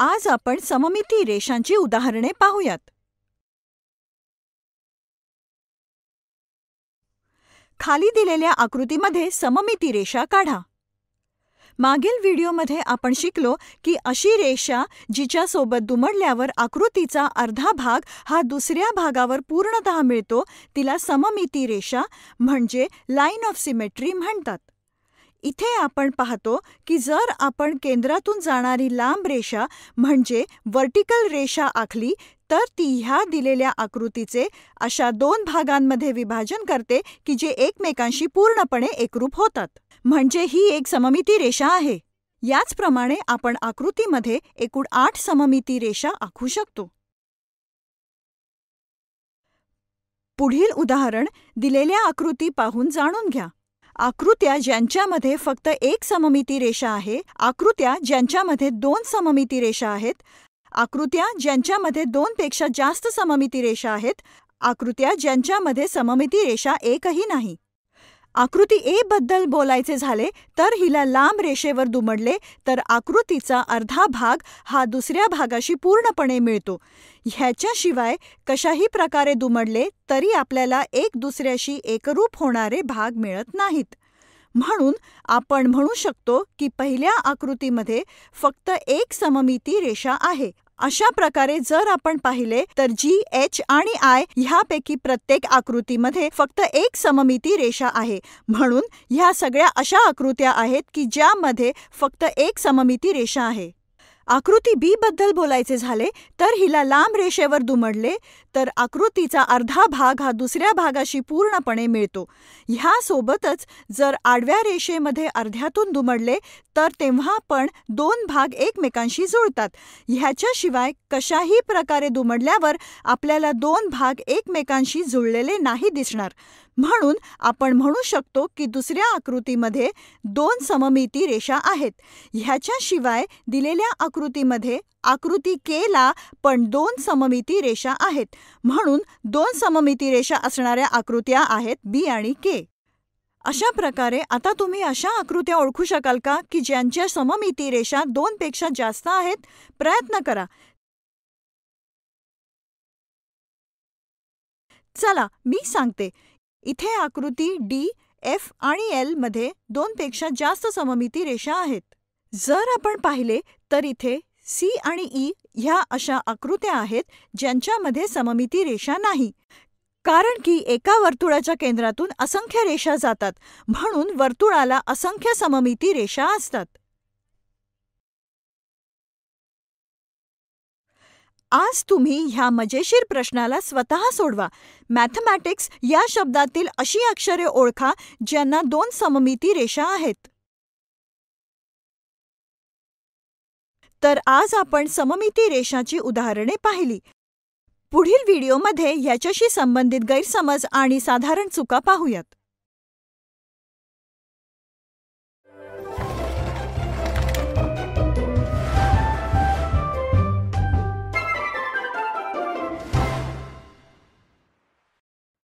आज आपण सममिती रेषांची उदाहरणे पाहूयात खाली दिलेल्या आकृतीमध्ये सममिती रेषा काढा मागील व्हिडिओमध्ये आपण शिकलो की अशी रेषा जिच्यासोबत दुमडल्यावर आकृतीचा अर्धा भाग हा दुसऱ्या भागावर पूर्णतः मिळतो तिला सममिती रेषा म्हणजे लाईन ऑफ सिमेट्री म्हणतात इथे आपण पाहतो की जर आपण केंद्रातून जाणारी लांब रेषा म्हणजे व्हर्टिकल रेषा आखली तर ती ह्या दिलेल्या आकृतीचे अशा दोन भागांमध्ये विभाजन करते की जे एकमेकांशी पूर्णपणे एकरूप होतात म्हणजे ही एक सममिती रेषा आहे याचप्रमाणे आपण आकृतीमध्ये एकूण आठ सममिती रेषा आखू शकतो पुढील उदाहरण दिलेल्या आकृती पाहून जाणून घ्या आकृत्या ज्यांच्यामध्ये फक्त एक सममिती रेषा आहे आकृत्या ज्यांच्यामध्ये दोन सममिती रेषा आहेत आकृत्या ज्यांच्यामध्ये दोनपेक्षा जास्त सममिती रेषा आहेत आकृत्या ज्यांच्यामध्ये सममिती रेषा एकही नाही आकृती ए बद्दल बोलायचे झाले तर हिला लांब रेषेवर दुमडले तर आकृतीचा अर्धा भाग हा दुसऱ्या भागाशी पूर्णपणे मिळतो ह्याच्याशिवाय कशाही प्रकारे दुमडले तरी आपल्याला एक दुसऱ्याशी एकरूप होणारे भाग मिळत नाहीत म्हणून आपण म्हणू शकतो की पहिल्या आकृतीमध्ये फक्त एक सममिती रेषा आहे अशा प्रकारे जर आपण पाहिले तर जी एच आणि आय ह्यापैकी प्रत्येक आकृतीमध्ये फक्त एक सममिती रेषा आहे म्हणून ह्या सगळ्या अशा आकृत्या आहेत की ज्यामध्ये फक्त एक सममिती रेषा आहे आकृती बी बद्दल बोलायचे झाले तर हिला लांब रेषेवर दुमडले तर आकृतीचा अर्धा भाग हा दुसऱ्या भागाशी पूर्णपणे मिळतो ह्यासोबतच जर आडव्या रेषेमध्ये अर्ध्यातून दुमडले तर तेव्हा पण दोन भाग एकमेकांशी जुळतात ह्याच्याशिवाय कशाही प्रकारे दुमडल्यावर आपल्याला दोन भाग एकमेकांशी जुळलेले नाही दिसणार म्हणून आपण म्हणू शकतो की दुसऱ्या आकृतीमध्ये दोन सममिती रेषा आहेत ह्याच्याशिवाय दिलेल्या आकृतीमध्ये आकृती के ला पण दोन सममिती रेषा आहेत म्हणून दोन सममिती रेषा असणाऱ्या आकृत्या आहेत बी आणि के अशा प्रकारे आता तुम्ही अशा आकृत्या ओळखू शकाल का की ज्यांच्या सममिती रेषा दोनपेक्षा जास्त आहेत प्रयत्न करा चला मी सांगते इथे आकृती डी एफ आणि एल मध्ये दोनपेक्षा जास्त सममिती रेषा आहेत जर आपण पाहिले तर इथे सी आणि ई ह्या अशा आकृत्या आहेत ज्यांच्यामध्ये सममिती रेषा नाही कारण की एका वर्तुळाच्या केंद्रातून असंख्य रेषा जातात म्हणून वर्तुळाला असंख्य सममिती रेषा असतात आज तुम्ही ह्या मजेशीर प्रश्नाला स्वतः सोडवा मॅथमॅटिक्स या शब्दातील अशी अक्षरे ओळखा ज्यांना दोन सममिती रेषा आहेत तर आज आपण सममिती रेषाची उदाहरणे पाहिली पुढील व्हिडिओमध्ये याच्याशी संबंधित गैरसमज आणि साधारण चुका पाहूयात